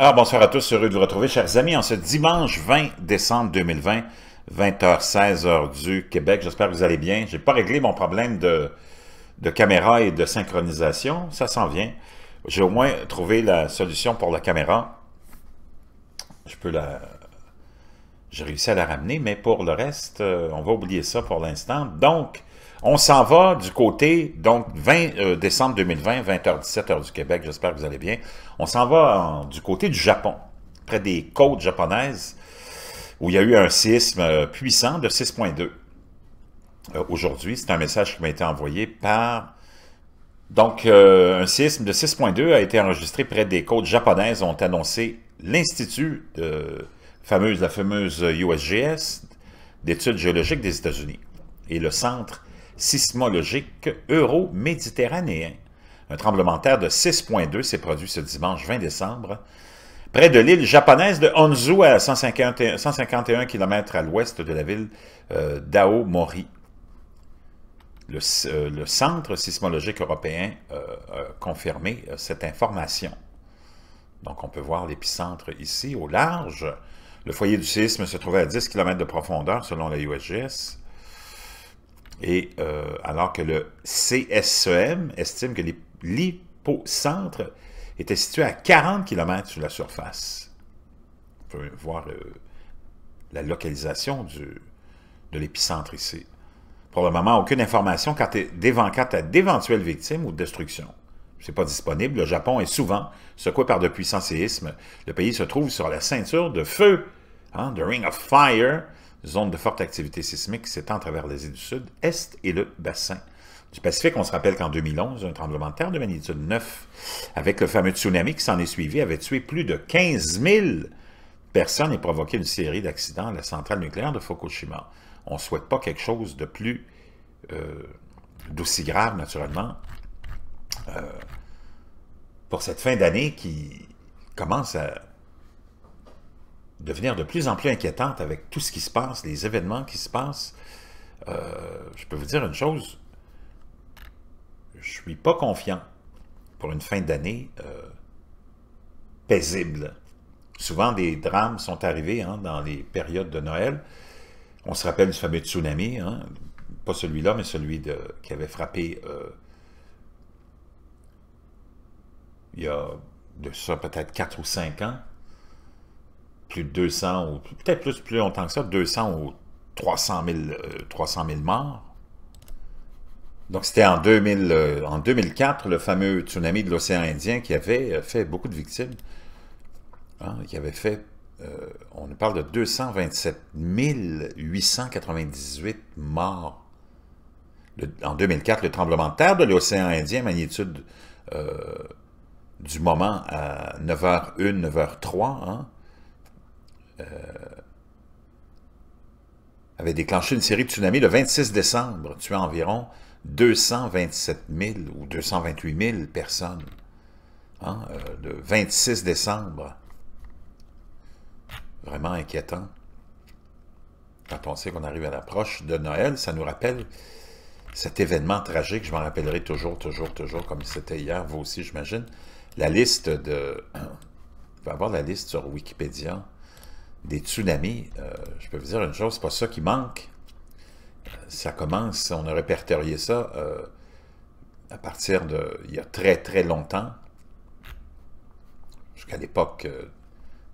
Alors, bonsoir à tous, heureux de vous retrouver, chers amis, en ce dimanche 20 décembre 2020, 20h-16h du Québec. J'espère que vous allez bien. Je n'ai pas réglé mon problème de, de, caméra et de synchronisation, ça s'en vient. J'ai au moins trouvé la solution pour la caméra. Je peux la... J'ai réussi à la ramener, mais pour le reste, euh, on va oublier ça pour l'instant. Donc, on s'en va du côté, donc 20 euh, décembre 2020, 20h-17 heure du Québec, j'espère que vous allez bien. On s'en va du côté du Japon, près des côtes japonaises, où il y a eu un séisme euh, puissant de 6.2. Euh, aujourd'hui, c'est un message qui m'a été envoyé par... Donc, un séisme de 6.2 a été enregistré près des côtes japonaises, ont annoncé l'Institut, fameuse, la fameuse USGS, d'études géologiques des États-Unis, et le Centre sismologique euro-méditerranéen. Un tremblement de terre de 6,2 s'est produit ce dimanche 20 décembre près de l'île japonaise de Honzu à 151, km à l'ouest de la ville euh, d'Aomori. Euh, le, Centre sismologique européen euh, a confirmé cette information. Donc on peut voir l'épicentre ici, au large. Le foyer du séisme se trouvait à 10 km de profondeur, selon la USGS. Et euh, alors que le CSEM estime que l'hypocentre était situé à 40 km sur la surface. On peut voir euh, la localisation du, de l'épicentre ici. Pour le moment, aucune information quant à d'éventuelles victimes ou destructions. Ce n'est pas disponible. Le Japon est souvent secoué par de puissants séismes. Le pays se trouve sur la ceinture de feu, hein, Ring of Fire, zone de forte activité sismique qui s'étend à travers l'Asie du Sud, Est et le bassin du Pacifique. On se rappelle qu'en 2011, un tremblement de terre de magnitude 9, avec le fameux tsunami qui s'en est suivi, avait tué plus de 15 000 personnes et provoqué une série d'accidents à la centrale nucléaire de Fukushima. On ne souhaite pas quelque chose de plus, euh, d'aussi grave, naturellement, euh, pour cette fin d'année qui commence à, devenir de plus en plus inquiétante avec tout ce qui se passe, les événements qui se passent. Euh, je peux vous dire une chose, je suis pas confiant pour une fin d'année euh, paisible. Souvent, des drames sont arrivés hein, dans les périodes de Noël. On se rappelle du fameux tsunami, hein, pas celui-là, mais celui de, qui avait frappé euh, il y a de ça peut-être 4 ou 5 ans. 200 ou peut-être plus, plus longtemps que ça, 200 ou 300 000, euh, morts. Donc c'était en, euh, en 2004, le fameux tsunami de l'océan Indien qui avait euh, fait beaucoup de victimes, hein, qui avait fait, on parle de 227 898 morts. en 2004, le tremblement de terre de l'océan Indien, magnitude du moment à 9h01, 9h03, hein, euh, avait déclenché une série de tsunamis le 26 décembre, tuant environ 227 000 ou 228 000 personnes. Hein, euh, le 26 décembre. Vraiment inquiétant. Quand on sait qu'on arrive à l'approche de Noël, ça nous rappelle cet événement tragique. Je m'en rappellerai toujours, toujours, toujours, comme c'était hier, vous aussi, j'imagine. La liste de... Vous y avoir la liste sur Wikipédia des tsunamis, euh, je peux vous dire une chose, c'est pas ça qui manque. Ça commence, on a répertorié ça euh, à partir de, il y a très très longtemps, jusqu'à l'époque euh,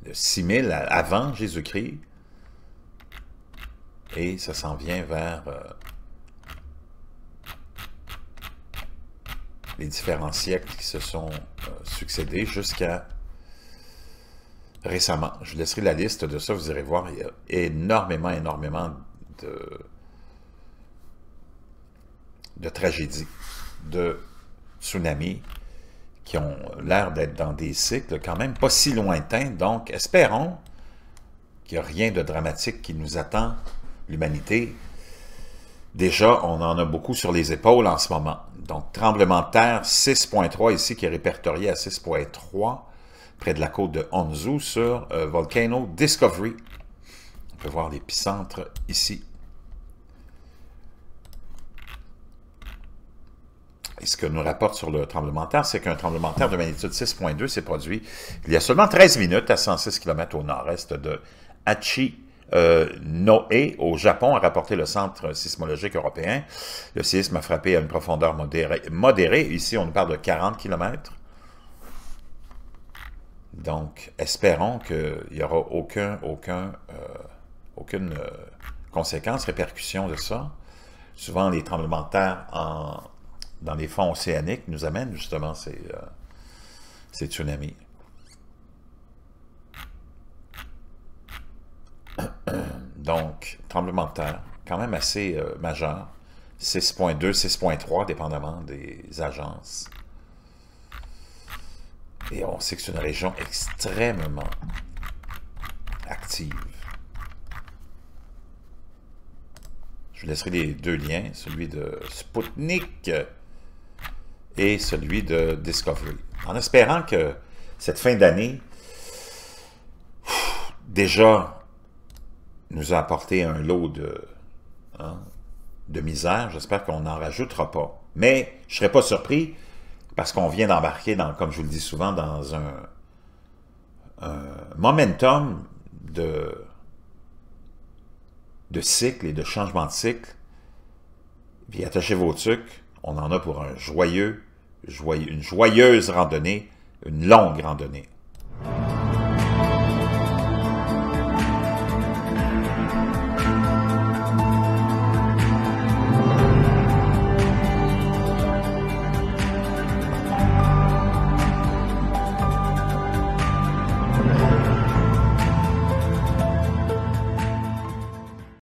de 6000 avant Jésus-Christ, et ça s'en vient vers les différents siècles qui se sont succédés jusqu'à récemment. Je laisserai la liste de ça, vous irez voir. Il y a énormément, énormément de, de tragédies, de tsunamis qui ont l'air d'être dans des cycles quand même pas si lointains. Donc, espérons qu'il n'y a rien de dramatique qui nous attend, l'humanité. Déjà, on en a beaucoup sur les épaules en ce moment. Donc, tremblement de terre 6.3 ici qui est répertorié à 6.3 près de la côte de Honzu, sur euh, Volcano Discovery. On peut voir l'épicentre ici. Et ce que nous rapporte sur le tremblement de terre, c'est qu'un tremblement de terre de magnitude 6.2 s'est produit il y a seulement 13 minutes à 106 km au nord-est de Hachi euh, au Japon, a rapporté le Centre sismologique européen. Le séisme a frappé à une profondeur modérée. modérée. Ici, on parle de 40 km. Donc, espérons qu'il n'y aura euh, aucune euh, conséquence, répercussion de ça. Souvent, les tremblements de terre dans les fonds océaniques nous amènent justement ces, euh, ces tsunamis. Donc, tremblement de terre, quand même assez majeur, 6.2, 6.3, dépendamment des agences. Et on sait que c'est une région extrêmement active. Je vous laisserai les deux liens, celui de Sputnik et celui de Discovery. En espérant que cette fin d'année, déjà, nous a apporté un lot de, hein, de misère. J'espère qu'on n'en rajoutera pas. Mais je ne serais pas surpris parce qu'on vient d'embarquer, dans, comme je vous le dis souvent, dans un, momentum de, de cycle et de changement de cycle. Puis attachez vos trucs, on en a pour un joyeux, une joyeuse randonnée, une longue randonnée.